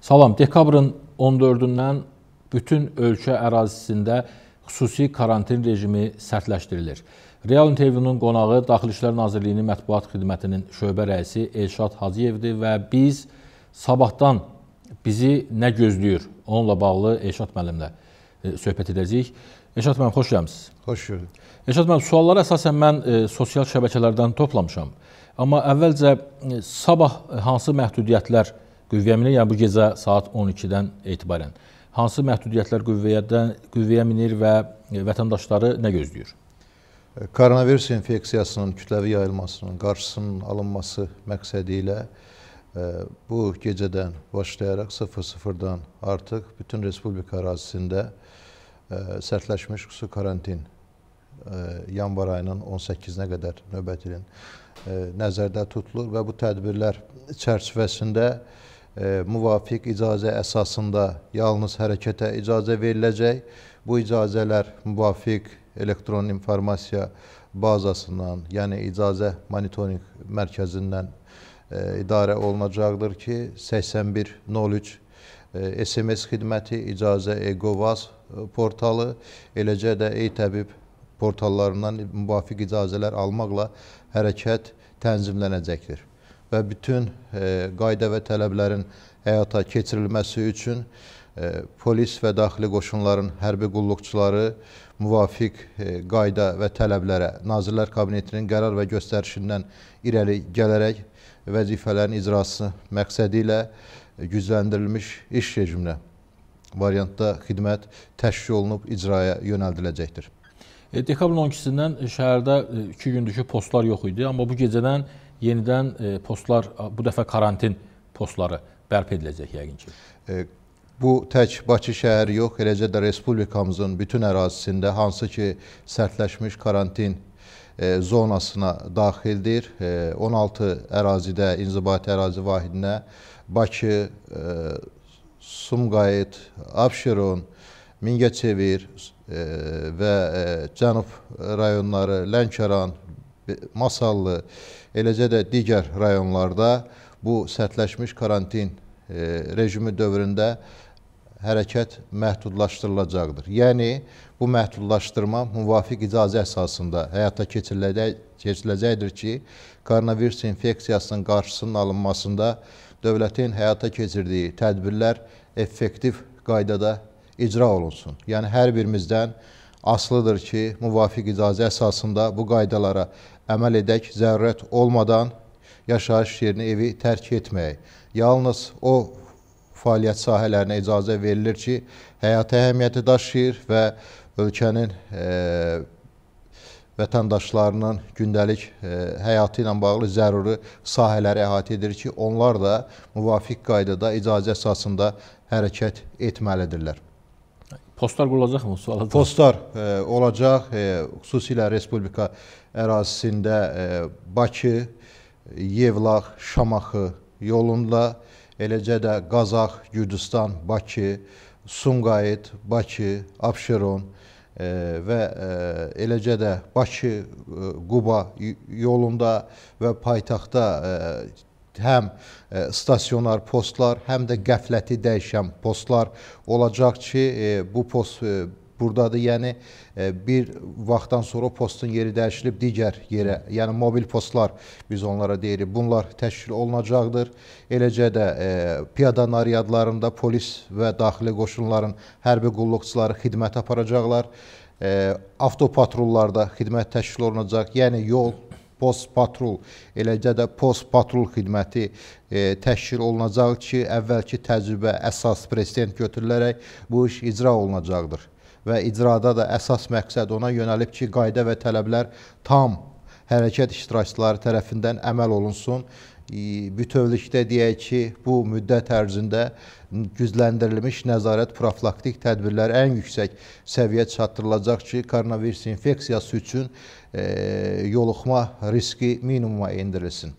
Salam, dekabrın 14-dən bütün ölkə ərazisində xüsusi karantin rejimi sərtləşdirilir. Real intervyunun qonağı Daxili İşlər Nazirliyinin mətbuat xidmətinin şöbə rəisi Elşad Hacıyevdir və biz sabahdan bizi nə gözləyir onunla bağlı Elşad müəllimlə e, söhbət edəcəyik. Elşad müəllim, xoş gəlmisiniz. Xoş gördük. Elşad müəllim, sualları əsasən mən e, sosial şəbəkələrdən toplamışam. Amma əvvəlcə e, sabah hansı məhdudiyyətlər e, qüvvəyə minir, yəni bu gecə saat 12-dən etibarən. Hansı məhdudiyyətlər qüvvəyədən, qüvvəyə minir və vətəndaşları nə gözləyir? Koronavirus infeksiyasının kütləvi yayılmasının qarşısının alınması məqsədi ilə e, bu gecədən başlayaraq 00-dan artıq bütün Respublika ərazisində e, sərtləşmiş xüsusi karantin e, yanvar ayının 18-nə qədər növbət ilin nəzərdə tutulur və bu tədbirlər çərçivəsində E, müvafiq icazə əsasında yalnız hərəkətə icazə veriləcək. Bu icazələr müvafiq elektron informasiya bazasından, yəni icazə monitorinq mərkəzindən e, idarə olunacaqdır ki, 8103 e, SMS xidməti, icazə EGOVAS portalı, eləcə də e-təbib portallarından müvafiq icazələr almaqla hərəkət tənzimlənəcəkdir və bütün e, qayda və tələblərin həyata keçirilməsi üçün e, polis və daxili qoşunların hərbi qulluqçuları müvafiq e, qayda və tələblərə Nazirlər Kabinetinin qərar və göstərişindən irəli gələrək vəzifələrin icrası məqsədi ilə gücləndirilmiş iş rejiminə variantda xidmət təşkil olunub icraya yönəldiləcəkdir. Dekabrın 12-sindən şəhərdə 2 gündür ki, postlar yox idi, amma bu gecədən yenidən e, postlar, bu dəfə karantin postları bərpa ediləcək yəqin ki. E, bu tək Bakı şəhəri yox, eləcə də Respublikamızın bütün ərazisində hansı ki, sərtləşmiş karantin e, zonasına daxildir. 16 ərazidə, inzibati ərazi vahidinə Bakı, Sumqayıt, Abşeron, Mingəçevir və Cənub rayonları, Lənkəran, E, masallı, eləcə də digər rayonlarda bu sərtləşmiş karantin e, rejimi dövründə hərəkət məhdudlaşdırılacaqdır. Yəni, bu məhdudlaşdırma müvafiq icazə əsasında həyata keçiriləcəkdir ki, koronavirus infeksiyasının qarşısının alınmasında dövlətin həyata keçirdiyi tədbirlər effektiv qaydada icra olunsun. Yəni, hər birimizdən asılıdır ki, müvafiq icazə əsasında bu qaydalara əməl edək zərurət olmadan yaşayış yerini, evi tərk etməyək. Yalnız o fəaliyyət sahələrinə icazə verilir ki, həyati əhəmiyyəti daşıyır və ölkənin e, vətəndaşlarının gündəlik e, həyatı ilə bağlı zəruri sahələri əhatə edir ki, onlar da müvafiq qaydada icazə əsasında hərəkət etməlidirlər. Postlar qurulacaqmı suala? Postlar e, olacaq. E, xüsusilə respublika ərazisində e, Bakı, Yevlax, Şamaxı yolunda, eləcə də Qazax, Gürcüstan, Bakı, Sumqayıt, Bakı, Abşeron e, və e, eləcə də Bakı, e, Quba yolunda və paytaxtda e, həm e, stasionar postlar, həm də qəfləti dəyişən postlar olacaq ki, e, bu post e, burdadır. Yəni bir vaxtdan sonra postun yeri dəyişilib digər yerə, yəni mobil postlar biz onlara deyirik. Bunlar təşkil olunacaqdır. Eləcə də e, piyada naryadlarında polis və daxili qoşunların hərbi qulluqçuları xidmət aparacaqlar. E, avtopatrullarda xidmət təşkil olunacaq. Yəni yol post patrul, eləcə də post patrul xidməti e, təşkil olunacaq ki, əvvəlki təcrübə əsas president götürülərək bu iş icra olunacaqdır və icrada da əsas məqsəd ona yönəlib ki, qayda və tələblər tam hərəkət iştirakçıları tərəfindən əməl olunsun. E, bütövlükdə deyək ki, bu müddət ərzində gücləndirilmiş nəzarət profilaktik tədbirlər ən yüksək səviyyə çatdırılacaq ki, koronavirus infeksiyası üçün e, yoluxma riski minimuma endirilsin.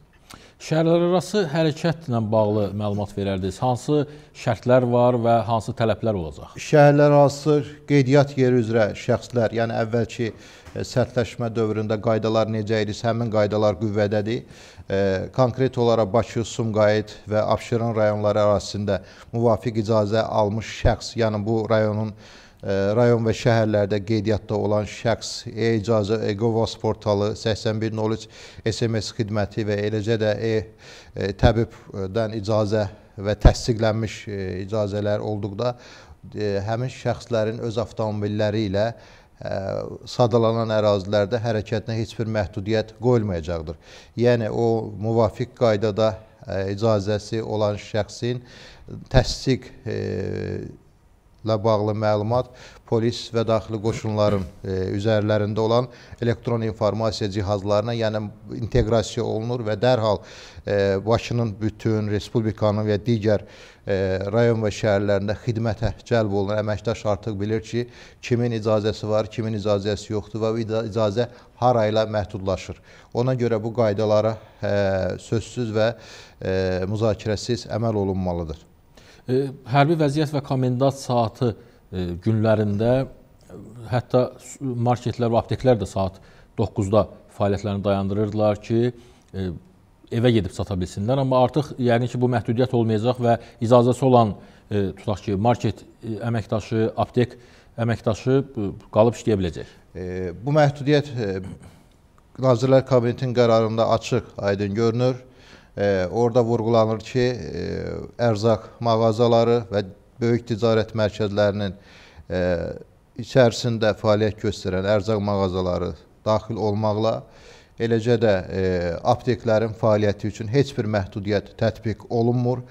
Şəhərlərarası hərəkətlə bağlı məlumat verərdiniz. Hansı şərtlər var və hansı tələblər olacaq? Şəhərlərarası qeydiyyat yeri üzrə şəxslər, yəni əvvəlki e, sərtləşmə dövründə qaydalar necə idisə, həmin qaydalar qüvvədədir. E, konkret olaraq Bakı, Sumqayıt və Abşeron rayonları ərazisində müvafiq icazə almış şəxs, yəni bu rayonun rayon və şəhərlərdə qeydiyyatda olan şəxs e-icazə e-govas portalı 8103 SMS xidməti və eləcə də e-təbibdən e, icazə və təsdiqlənmiş e, icazələr olduqda e, həmin şəxslərin öz avtomobilləri ilə sadalanan ərazilərdə hərəkətinə heç bir məhdudiyyət qoyulmayacaqdır. Yəni o müvafiq qaydada icazəsi olan şəxsin təsdiq ilə bağlı məlumat polis və daxili qoşunların e, üzərlərində olan elektron informasiya cihazlarına, yəni inteqrasiya olunur və dərhal e, Bakının bütün respublikanın və digər e, rayon və şəhərlərində xidmətə cəlb olunan əməkdaş artıq bilir ki, kimin icazəsi var, kimin icazəsi yoxdur və bu icazə harayla məhdudlaşır. Ona görə bu qaydalara e, sözsüz və e, müzakirəsiz əməl olunmalıdır hərbi vəziyyət və komendant saatı e, günlərində e, hətta marketlər və apteklər də saat 9-da fəaliyyətlərini dayandırırdılar ki, e, evə gedib sata bilsinlər, amma artıq yəqin ki, bu məhdudiyyət olmayacaq və icazəsi olan tutaq ki, market əməkdaşı, aptek əməkdaşı qalıb işləyə biləcək. Bu məhdudiyyət Nazirlər Kabinetinin qərarında açıq, aydın görünür. Orada vurğulanır ki, e, ərzaq mağazaları və böyük ticarət mərkəzlərinin e, içərisində fəaliyyət göstərən ərzaq mağazaları daxil olmaqla, eləcə də e, apteklərin fəaliyyəti üçün heç bir məhdudiyyət tətbiq olunmur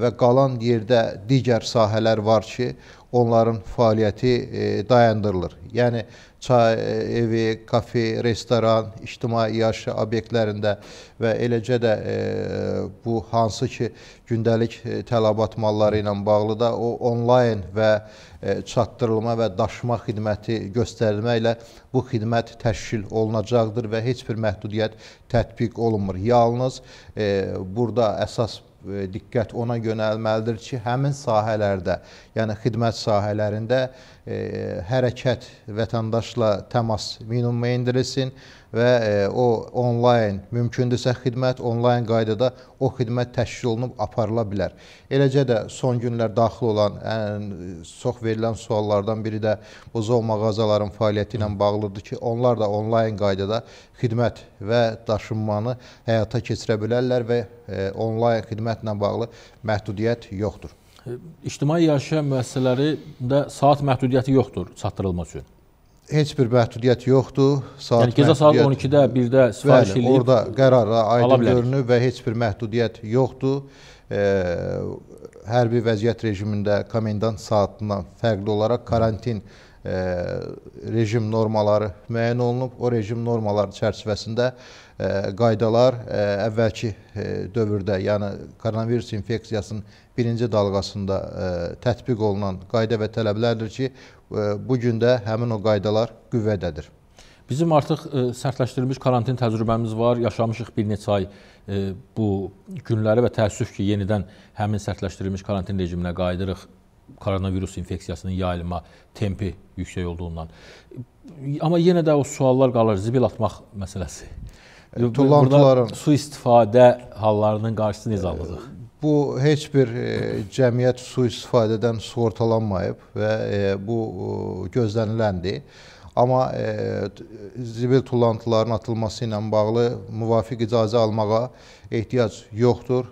və qalan yerdə digər sahələr var ki, onların fəaliyyəti e, dayandırılır. Yəni çay e, evi, kafe, restoran, ictimai yaşı obyektlərində və eləcə də e, bu hansı ki gündəlik tələbat malları ilə bağlı da o onlayn və çatdırılma və daşıma xidməti göstərilməklə bu xidmət təşkil olunacaqdır və heç bir məhdudiyyət tətbiq olunmur. Yalnız burada əsas E, diqqət ona yönəlməlidir ki, həmin sahələrdə, yəni xidmət sahələrində e, hərəkət vətəndaşla təmas minimuma endirilsin və e, o onlayn mümkündürsə xidmət onlayn qaydada o xidmət təşkil olunub aparıla bilər. Eləcə də son günlər daxil olan ən çox verilən suallardan biri də bu zoom mağazaların fəaliyyəti ilə bağlıdır ki, onlar da onlayn qaydada xidmət və daşınmanı həyata keçirə bilərlər və e, onlayn xidmətlə bağlı məhdudiyyət yoxdur. İctimai yaşayış müəssisələrində saat məhdudiyyəti yoxdur çatdırılma üçün heç bir məhdudiyyət yoxdur. Saat yəni gecə saat 12-də, 1-də sifariş edilib. Orada qərara aydın görünür və heç bir məhdudiyyət yoxdur. E, hərbi vəziyyət rejimində komendant saatindən fərqli olaraq karantin e, rejim normaları müəyyən olunub. O rejim normaları çərçivəsində e, qaydalar e, əvvəlki e, dövrdə, yəni koronavirus infeksiyasının birinci dalğasında e, tətbiq olunan qayda və tələblərdir ki, bu gün də həmin o qaydalar qüvvədədir. Bizim artıq ə, sərtləşdirilmiş karantin təcrübəmiz var. Yaşamışıq bir neçə ay ə, bu günləri və təəssüf ki, yenidən həmin sərtləşdirilmiş karantin rejiminə qayıdırıq koronavirus infeksiyasının yayılma tempi yüksək olduğundan. Amma yenə də o suallar qalır, zibil atmaq məsələsi. Tullantıların su istifadə hallarının qarşısını necə alacağıq? Bu heç bir e, cəmiyyət sui-istifadədən sığortalanmayıb və e, bu e, gözləniləndir. Amma zibil tullantılarının atılması ilə bağlı müvafiq icazə almağa ehtiyac yoxdur.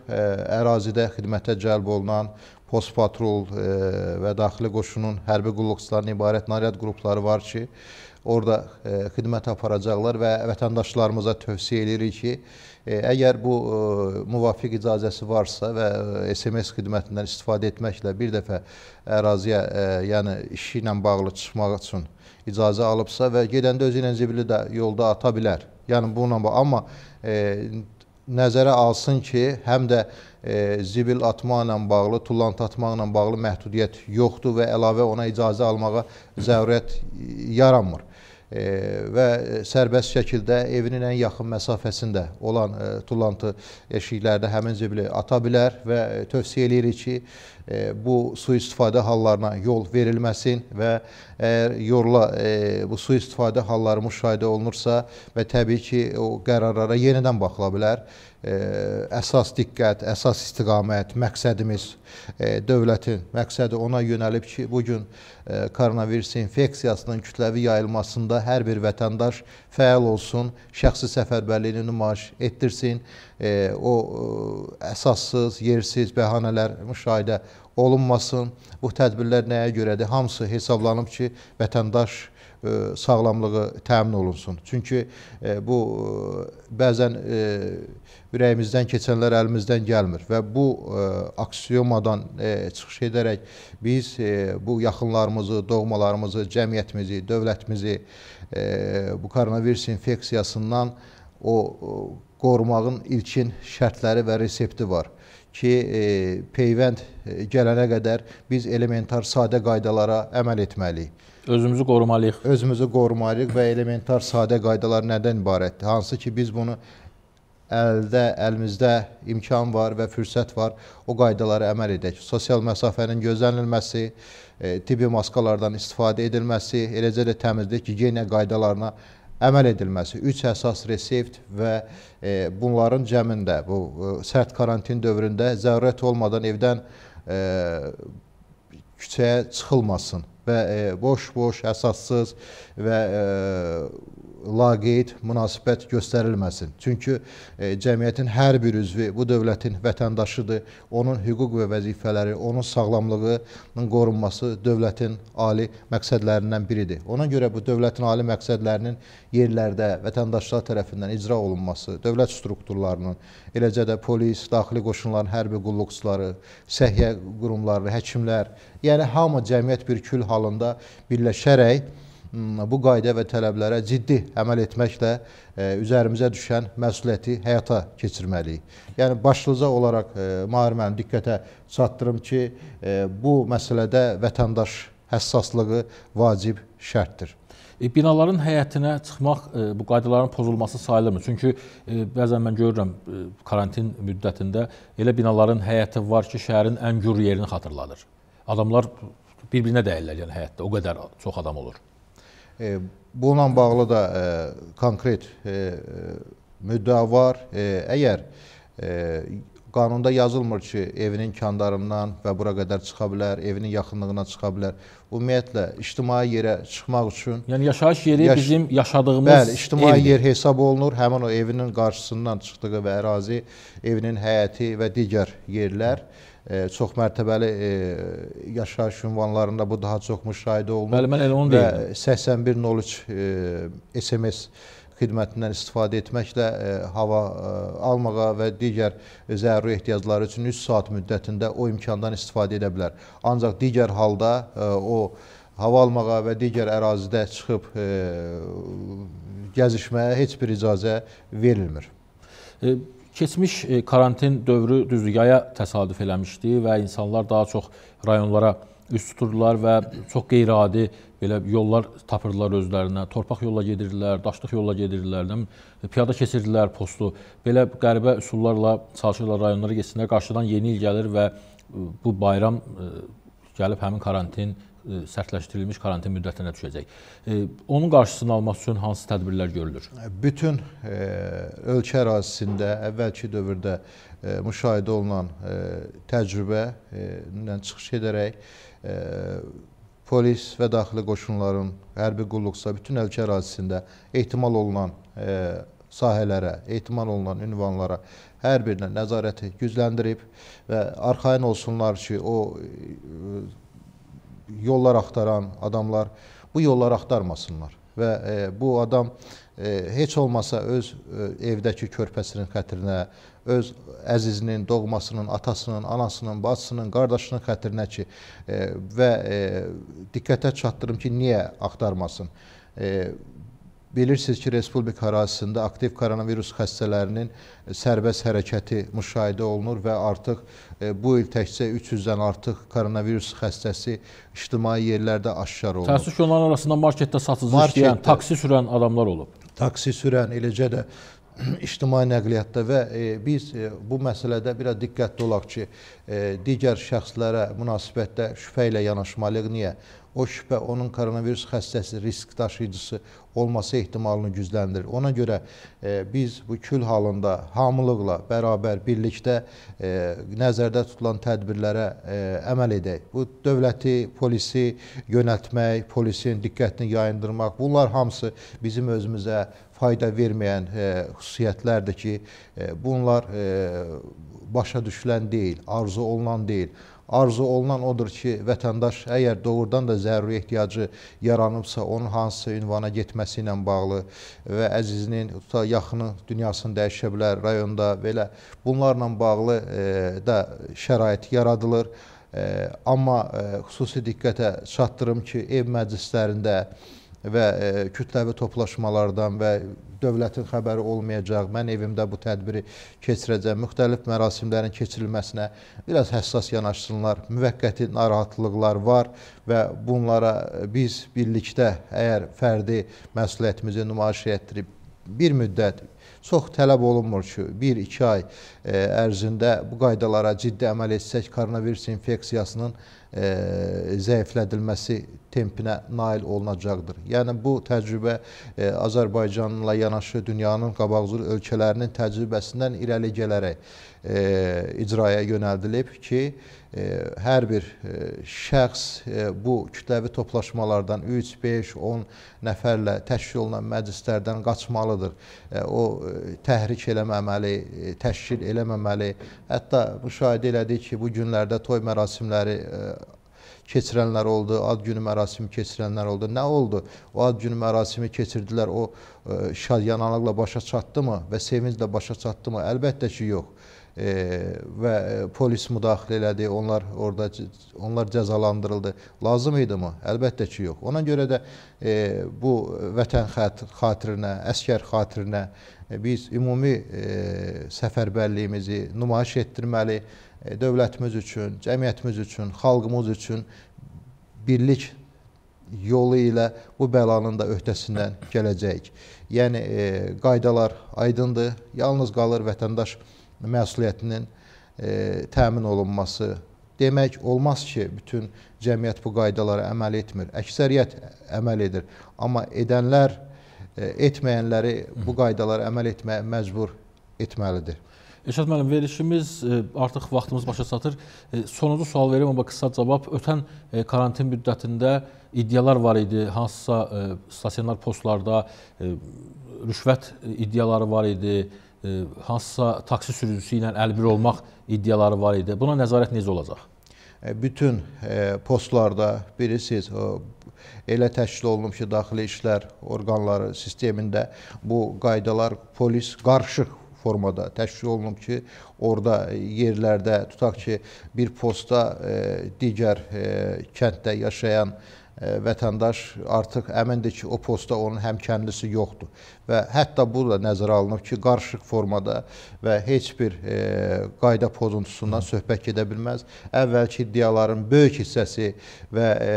Ərazidə xidmətə cəlb olunan post patrol e, və daxili qoşunun hərbi qulluqçularından ibarət naryad qrupları var ki, orada e, xidmət aparacaqlar və vətəndaşlarımıza tövsiyə edirik ki, e, əgər bu e, müvafiq icazəsi varsa və e, SMS xidmətindən istifadə etməklə bir dəfə əraziyə, e, yəni işi ilə bağlı çıxmaq üçün icazə alıbsa və gedəndə özü ilə zibili də yolda ata bilər. Yəni bununla amma e, nəzərə alsın ki, həm də e, zibil atmaqla bağlı, tullant atmaqla bağlı məhdudiyyət yoxdur və əlavə ona icazə almağa zərurət yaranmır. E, və sərbəst şəkildə evinin ən yaxın məsafəsində olan e, tullantı eşiklərdə həmin zibili ata bilər və tövsiyə eləyirik ki, e, bu sui-istifadə hallarına yol verilməsin və əgər yolla e, bu sui-istifadə halları müşahidə olunursa və təbii ki, o qərarlara yenidən baxıla bilər əsas diqqət, əsas istiqamət, məqsədimiz dövlətin məqsədi ona yönəlib ki, bu gün koronavirus infeksiyasının kütləvi yayılmasında hər bir vətəndaş fəal olsun, şəxsi səfərbərliyini nümayiş etdirsin. E, o e, əsassız, yersiz bəhanələr müşahidə olunmasın. Bu tədbirlər nəyə görədir? Hamısı hesablanıb ki, vətəndaş E, sağlamlığı təmin olunsun. Çünki e, bu e, bəzən ürəyimizdən keçənlər əlimizdən gəlmir və bu aksiomadan çıxış edərək biz bu yaxınlarımızı, doğmalarımızı, cəmiyyətimizi, dövlətimizi bu koronavirus infeksiyasından o qorumağın ilkin şərtləri və resepti var ki, e, peyvənd gələnə qədər biz elementar sadə qaydalara əməl etməliyik. Özümüzü qorumalıyıq. Özümüzü qorumalıyıq və elementar sadə qaydalar nədən ibarətdir? Hansı ki, biz bunu əldə, əlimizdə imkan var və fürsət var, o qaydalara əməl edək. Sosial məsafənin gözlənilməsi, e, tibbi maskalardan istifadə edilməsi, eləcə də təmizlik, gigiyena qaydalarına əməl edilməsi, üç əsas resipt və e, bunların cəmində, bu e, sərt karantin dövründə zərurət olmadan evdən e, küçəyə çıxılmasın və e, boş-boş, əsassız və e, laqeyd münasibət göstərilməsin. Çünki e, cəmiyyətin hər bir üzvü bu dövlətin vətəndaşıdır. Onun hüquq və vəzifələri, onun sağlamlığının qorunması dövlətin ali məqsədlərindən biridir. Ona görə bu dövlətin ali məqsədlərinin yerlərdə vətəndaşlar tərəfindən icra olunması, dövlət strukturlarının, eləcə də polis, daxili qoşunların hərbi qulluqçuları, səhiyyə qurumları, həkimlər, yəni hamı cəmiyyət bir kül halında birləşərək Hmm, bu qayda və tələblərə ciddi əməl etməklə e, üzərimizə düşən məsuliyyəti həyata keçirməliyik. Yəni başlıca olaraq e, Mahir müəllim diqqətə çatdırım ki, e, bu məsələdə vətəndaş həssaslığı vacib şərtdir binaların həyətinə çıxmaq bu qaydaların pozulması sayılmır. Çünki bəzən mən görürəm karantin müddətində elə binaların həyəti var ki, şəhərin ən gür yerini xatırladır. Adamlar bir-birinə dəyirlər yəni həyətdə. O qədər çox adam olur. E, bununla bağlı da e, konkret e, müddəa var. Əgər qanunda yazılmır ki, evinin kandarından və bura qədər çıxa bilər, evinin yaxınlığına çıxa bilər. Ümumiyyətlə, ictimai yerə çıxmaq üçün... Yəni, yaşayış yeri yaş bizim yaşadığımız evdir. Bəli, ictimai evdir. yer hesab olunur. Həmin o evinin qarşısından çıxdığı və ərazi, evinin həyəti və digər yerlər. Hı çoxmərtəbəli e, yaşayış ünvanlarında bu daha çox müşahidə olunur. Bəli, mən elə onu deyirəm. 8103 SMS xidmətindən istifadə etməklə ə, e, hava ə, e, almağa və digər zəruri ehtiyacları üçün 3 saat müddətində o imkandan istifadə edə bilər. Ancaq digər halda ə, o hava almağa və digər ərazidə çıxıb gəzişməyə heç bir icazə verilmir. Keçmiş e, karantin dövrü düzdür, yaya təsadüf eləmişdi və insanlar daha çox rayonlara üst tuturdular və çox qeyri-adi belə yollar tapırdılar özlərinə. Torpaq yolla gedirdilər, daşlıq yolla gedirdilər, piyada keçirdilər postu. Belə qəribə üsullarla çalışırlar rayonlara getsinlər. Qarşıdan yeni il gəlir və e, bu bayram e, gəlib həmin karantin E, sərtləşdirilmiş karantin müddətinə düşəcək. E, onun qarşısını almaq üçün hansı tədbirlər görülür? Bütün e, ölkə ərazisində əvvəlki dövrdə müşahidə olunan təcrübə ilə çıxış edərək polis və daxili qoşunların hərbi qulluqsa bütün ölkə ərazisində ehtimal olunan sahələrə, ehtimal olunan ünvanlara hər birinə nəzarəti gücləndirib və arxayın olsunlar ki, o yollar axtaran adamlar bu yolları axtarmasınlar və e, bu adam e, heç olmasa öz e, evdəki körpəsinin xətrinə, öz əzizinin, doğmasının, atasının, anasının, bacısının, qardaşının xətrinə ki e, və e, diqqətə çatdırım ki, niyə axtarmasın? E, Bilirsiniz ki, Respublik ərazisində aktiv koronavirus xəstələrinin e, sərbəst hərəkəti müşahidə olunur və artıq e, bu il təkcə 300-dən artıq koronavirus xəstəsi ictimai yerlərdə aşkar olunur. Təəssüf ki, onların arasında marketdə satıcı Marketdə, işləyən, taksi sürən adamlar olub. Taksi sürən, eləcə də ictimai nəqliyyatda və e, biz e, bu məsələdə biraz diqqətli olaq ki, e, digər şəxslərə münasibətdə şübhə ilə yanaşmalıyıq. Niyə? o şübhə onun koronavirus xəstəsi, risk daşıyıcısı olması ehtimalını gücləndirir. Ona görə e, biz bu kül halında hamılıqla bərabər birlikdə e, nəzərdə tutulan tədbirlərə e, əməl edək. Bu dövləti, polisi yönəltmək, polisin diqqətini yayındırmaq, bunlar hamısı bizim özümüzə fayda verməyən e, xüsusiyyətlərdir ki, e, bunlar e, başa düşülən deyil, arzu olunan deyil arzu olunan odur ki, vətəndaş əgər doğrudan da zəruri ehtiyacı yaranıbsa, onun hansısa ünvana getməsi ilə bağlı və əzizinin, yaxını dünyasını dəyişə bilər rayonda belə bunlarla bağlı e, da şərait yaradılır. E, amma e, xüsusi diqqətə çatdırım ki, ev məclislərində və e, kütləvi toplaşmalardan və dövlətin xəbəri olmayacaq, mən evimdə bu tədbiri keçirəcəm, müxtəlif mərasimlərin keçirilməsinə biraz həssas yanaşsınlar, müvəqqəti narahatlıqlar var və bunlara e, biz birlikdə əgər fərdi məsuliyyətimizi nümayiş etdirib bir müddət çox tələb olunmur ki, 1-2 ay e, ərzində bu qaydalara ciddi əməl etsək, koronavirus infeksiyasının E, zəiflədilməsi tempinə nail olunacaqdır. Yəni bu təcrübə e, Azərbaycanla yanaşı dünyanın qabaqcıl ölkələrinin təcrübəsindən irəli gələrək e, icraya yönəldilib ki, hər bir şəxs bu kütləvi toplaşmalardan 3, 5, 10 nəfərlə təşkil olunan məclislərdən qaçmalıdır. O təhrik eləməməli, təşkil eləməməli. Hətta müşahidə elədik ki, bu günlərdə toy mərasimləri keçirənlər oldu, ad günü mərasimi keçirənlər oldu. Nə oldu? O ad günü mərasimi keçirdilər, o ə, e, şadyananlıqla başa çatdımı və sevinclə başa çatdımı? Əlbəttə ki, yox. E, və e, polis müdaxilə elədi, onlar orada onlar cəzalandırıldı. Lazım idi mi? Əlbəttə ki, yox. Ona görə də e, bu vətən xatirinə, əskər xatirinə e, biz ümumi e, səfərbərliyimizi nümayiş etdirməli, E, dövlətimiz üçün, cəmiyyətimiz üçün, xalqımız üçün birlik yolu ilə bu bəlanın da öhdəsindən gələcəyik. Yəni e, qaydalar aydındır. Yalnız qalır vətəndaş məsuliyyətinin e, təmin olunması. Demək olmaz ki, bütün cəmiyyət bu qaydalara əməl etmir. Əksəriyyət əməl edir, amma edənlər e, etməyənləri bu qaydalara əməl etməyə məcbur etməlidir. Elşad müəllim, verilişimiz e, artıq vaxtımız başa çatır. E, Sonuncu sual verim, amma qısa cavab. Ötən e, karantin müddətində iddialar var idi. Hansısa stasionar postlarda rüşvət iddiaları var idi. Hansısa taksi sürücüsü ilə əlbir olmaq iddiaları var idi. Buna nəzarət necə olacaq? Bütün postlarda bilirsiniz, elə təşkil olunub ki, daxili işlər orqanları sistemində bu qaydalar polis qarışıq formada təşkil olunub ki, orada yerlərdə, tutaq ki, bir posta e, digər e, kənddə yaşayan e, vətəndaş artıq əmindir ki, o postda onun həmkənlisi yoxdur. Və hətta bu da nəzərə alınıb ki, qarışıq formada və heç bir e, qayda pozuntusundan söhbət gedə bilməz. Əvvəlki iddiaların böyük hissəsi və e,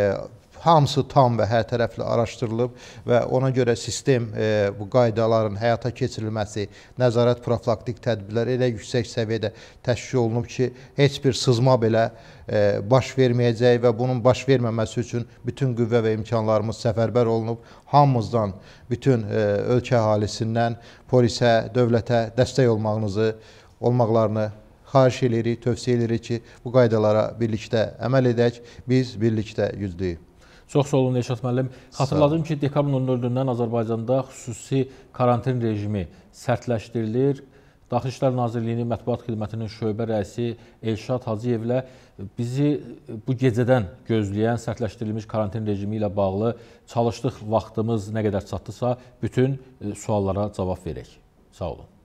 hamısı tam və hər tərəfli araşdırılıb və ona görə sistem e, bu qaydaların həyata keçirilməsi, nəzarət profilaktik tədbirlər elə yüksək səviyyədə təşkil olunub ki, heç bir sızma belə e, baş verməyəcək və bunun baş verməməsi üçün bütün qüvvə və imkanlarımız səfərbər olunub. Hamımızdan, bütün e, ölkə əhalisindən polisə, dövlətə dəstək olmağınızı, olmaqlarını xahiş eləyirik, tövsiyə eləyirik ki, bu qaydalara birlikdə əməl edək, biz birlikdə yüzdəyik. Çox sağ olun Elşad müəllim. Xatırladım ki, dekabrın 14-dən Azərbaycanda xüsusi karantin rejimi sərtləşdirilir. Daxili İşlər Nazirliyinin mətbuat xidmətinin şöbə rəisi Elşad Hacıyevlə bizi bu gecədən gözləyən sərtləşdirilmiş karantin rejimi ilə bağlı çalışdıq vaxtımız nə qədər çatdısa bütün e, suallara cavab verək. Sağ olun.